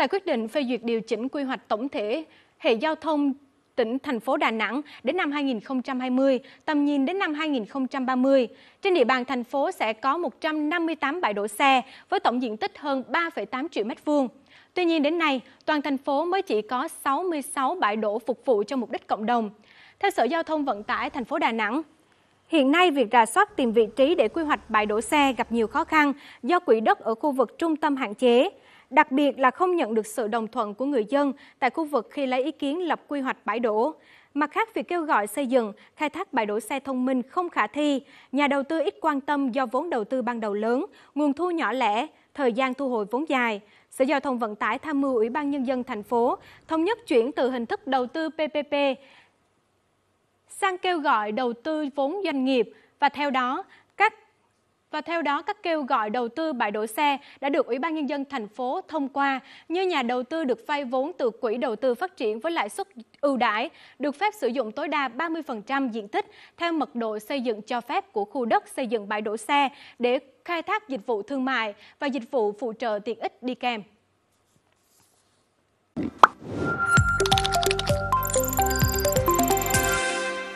tại quyết định phê duyệt điều chỉnh quy hoạch tổng thể hệ giao thông tỉnh thành phố Đà Nẵng đến năm 2020, tầm nhìn đến năm 2030. Trên địa bàn thành phố sẽ có 158 bãi đỗ xe với tổng diện tích hơn 3,8 triệu mét vuông Tuy nhiên đến nay, toàn thành phố mới chỉ có 66 bãi đỗ phục vụ cho mục đích cộng đồng. Theo Sở Giao thông Vận tải thành phố Đà Nẵng, Hiện nay, việc rà soát tìm vị trí để quy hoạch bãi đỗ xe gặp nhiều khó khăn do quỹ đất ở khu vực trung tâm hạn chế đặc biệt là không nhận được sự đồng thuận của người dân tại khu vực khi lấy ý kiến lập quy hoạch bãi đổ. Mặt khác, việc kêu gọi xây dựng, khai thác bãi đổ xe thông minh không khả thi, nhà đầu tư ít quan tâm do vốn đầu tư ban đầu lớn, nguồn thu nhỏ lẻ, thời gian thu hồi vốn dài. Sở Giao thông Vận tải tham mưu Ủy ban Nhân dân thành phố thống nhất chuyển từ hình thức đầu tư PPP sang kêu gọi đầu tư vốn doanh nghiệp và theo đó các và theo đó các kêu gọi đầu tư bãi đổ xe đã được Ủy ban nhân dân thành phố thông qua như nhà đầu tư được vay vốn từ quỹ đầu tư phát triển với lãi suất ưu đãi, được phép sử dụng tối đa 30% diện tích theo mật độ xây dựng cho phép của khu đất xây dựng bãi đổ xe để khai thác dịch vụ thương mại và dịch vụ phụ trợ tiện ích đi kèm.